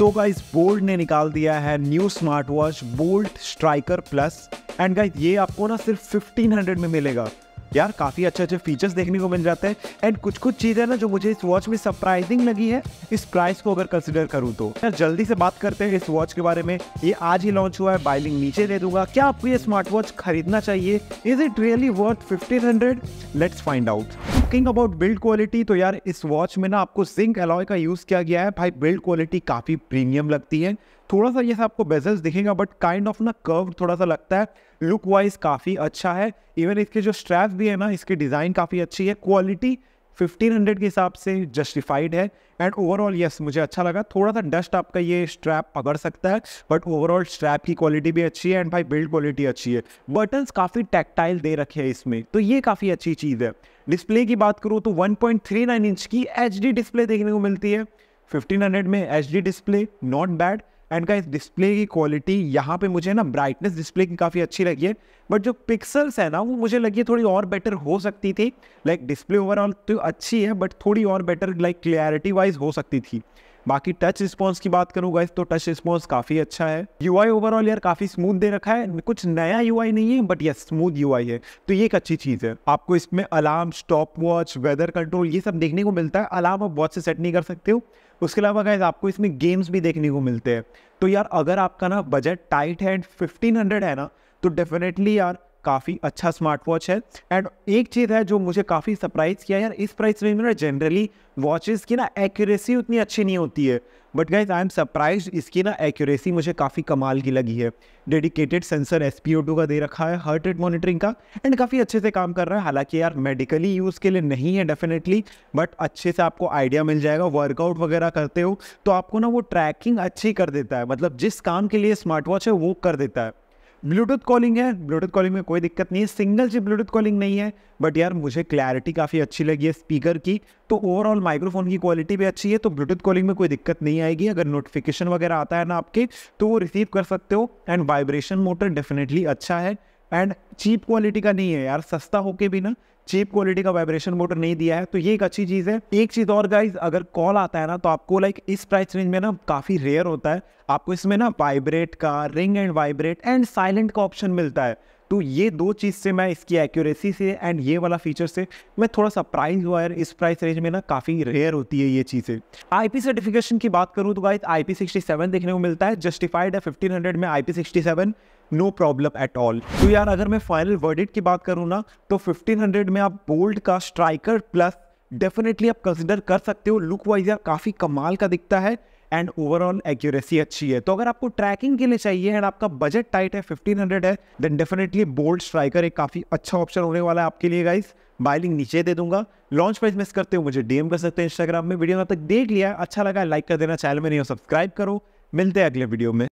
so guys bold ने निकाल दिया है new smart watch Boult Striker plus and guys ये आपको ना सिर्फ 1500 में मिलेगा यार काफ़ी अच्छे अच्छे फीचर्स देखने को मिल जाते हैं एंड कुछ कुछ चीज़ें ना जो मुझे इस वॉच में सरप्राइजिंग लगी है इस प्राइस को अगर कंसिडर करूँ तो यार जल्दी से बात करते हैं इस वॉच के बारे में ये आज ही लॉन्च हुआ है बाइलिंग नीचे दे दूंगा क्या आपको ये स्मार्ट वॉच खरीदना चाहिए is it really worth fifteen let's find out talking about build quality तो यार इस वॉच में ना आपको जिंक अलॉय का यूज़ किया गया है भाई बिल्ड क्वालिटी काफ़ी प्रीमियम लगती है थोड़ा सा ये आपको बेजल्स दिखेगा बट काइंड ऑफ ना कर्व थोड़ा सा लगता है लुक वाइज काफ़ी अच्छा है इवन इसके जो स्ट्रैप भी है ना इसके डिज़ाइन काफ़ी अच्छी है क्वालिटी 1500 के हिसाब से जस्टिफाइड है एंड ओवरऑल यस मुझे अच्छा लगा थोड़ा सा डस्ट आपका ये स्ट्रैप पकड़ सकता है बट ओवरऑल स्ट्रैप की क्वालिटी भी अच्छी है एंड भाई बिल्ड क्वालिटी अच्छी है बटन्स काफ़ी टैक्टाइल दे रखे हैं इसमें तो ये काफ़ी अच्छी चीज़ है डिस्प्ले की बात करूँ तो 1.39 इंच की एच डिस्प्ले देखने को मिलती है 1500 में H display not bad and का इस डिस्प्ले की क्वालिटी यहाँ पे मुझे ना ब्राइटनेस डिस्प्ले की काफ़ी अच्छी लगी है बट जो पिक्सल्स है ना वो मुझे लगी थोड़ी और बेटर हो सकती थी लाइक डिस्प्ले ओवरऑल तो अच्छी है बट थोड़ी और बेटर लाइक क्लियरिटी वाइज हो सकती थी बाकी टच रिस्पॉन्स की बात करूँ गाइस तो टच रिस्पॉन्स काफ़ी अच्छा है यू ओवरऑल यार काफ़ी स्मूथ दे रखा है कुछ नया यू नहीं है बट यस स्मूथ यू है तो ये एक अच्छी चीज़ है आपको इसमें alarm stop watch weather control ये सब देखने को मिलता है अलार्म आप वॉच से सेट नहीं कर सकते हो उसके अलावा गाइज आपको इसमें गेम्स भी देखने को मिलते हैं तो यार अगर आपका ना बजट टाइट है एंड फिफ्टीन हंड्रेड है ना तो डेफिनेटली यार काफ़ी अच्छा स्मार्ट वॉच है एंड एक चीज़ है जो मुझे काफ़ी सरप्राइज़ किया यार इस प्राइस रेंज में ना जनरली वॉचेस की ना एक्यूरेसी उतनी अच्छी नहीं होती है but guys I am surprise इसकी ना एक्यूरेसी मुझे काफ़ी कमाल की लगी है डेडिकेटेड सेंसर एस का दे रखा है हार्ट रेट मॉनिटरिंग का एंड काफ़ी अच्छे से काम कर रहा है हालांकि यार मेडिकली यूज़ के लिए नहीं है डेफिनेटली बट अच्छे से आपको आइडिया मिल जाएगा वर्कआउट वगैरह करते हो तो आपको ना वो ट्रैकिंग अच्छी कर देता है मतलब जिस काम के लिए स्मार्ट वॉच है वो कर देता है ब्लूटूथ कॉलिंग है ब्लूटूथ कॉलिंग में कोई दिक्कत नहीं है सिंगल चिप ब्लूटूथ कॉलिंग नहीं है बट यार मुझे क्लैरिटी काफ़ी अच्छी लगी है स्पीकर की तो ओवरऑल माइक्रोफोन की क्वालिटी भी अच्छी है तो ब्लूटूथ कॉलिंग में कोई दिक्कत नहीं आएगी अगर नोटिफिकेशन वगैरह आता है ना आपके तो वो रिसीव कर सकते हो एंड वाइब्रेशन मोटर डेफिनेटली अच्छा है एंड चीप क्वालिटी का नहीं है यार सस्ता होके भी ना चीप क्वालिटी का वाइब्रेशन मोटर नहीं दिया है तो ये एक अच्छी चीज़ है एक चीज़ और गाइज अगर कॉल आता है ना तो आपको लाइक इस प्राइस रेंज में ना काफ़ी रेयर होता है आपको इसमें ना वाइब्रेट का ring and vibrate and silent का ऑप्शन मिलता है तो ये दो चीज़ से मैं इसकी एक्यूरेसी से एंड ये वाला फीचर से मैं थोड़ा सरप्राइज हुआ है इस प्राइस रेंज में ना काफ़ी रेयर होती है ये चीज़ें आई पी सर्टिफिकेशन की बात करूँ तो आई पी सिक्सटी सेवन देखने को मिलता है जस्टिफाइड है फिफ्टीन हंड्रेड में I P sixty seven no problem at all तो यार अगर मैं फाइनल वर्डिट की बात करूँ ना तो फिफ्टीन हंड्रेड में आप बोल्ड का स्ट्राइकर प्लस डेफिनेटली आप कंसिडर कर सकते हो लुक वाइज आप काफ़ी कमाल का दिखता है एंड ओवरऑल एक्यूरेसी अच्छी है तो अगर आपको ट्रैकिंग के लिए चाहिए एंड आपका बजट टाइट है 1500 है देन डेफिनेटली बोल्ड स्ट्राइकर एक काफ़ी अच्छा ऑप्शन होने वाला है आपके लिए गाइस बाइलिंग नीचे दे दूंगा लॉन्च प्राइस मिस करते हो मुझे डीएम कर सकते हैं इंस्टाग्राम में वीडियो तक देख लिया अच्छा लगा लाइक कर देना चैनल में नहीं हो सब्सक्राइब करो मिलते हैं अगले वीडियो में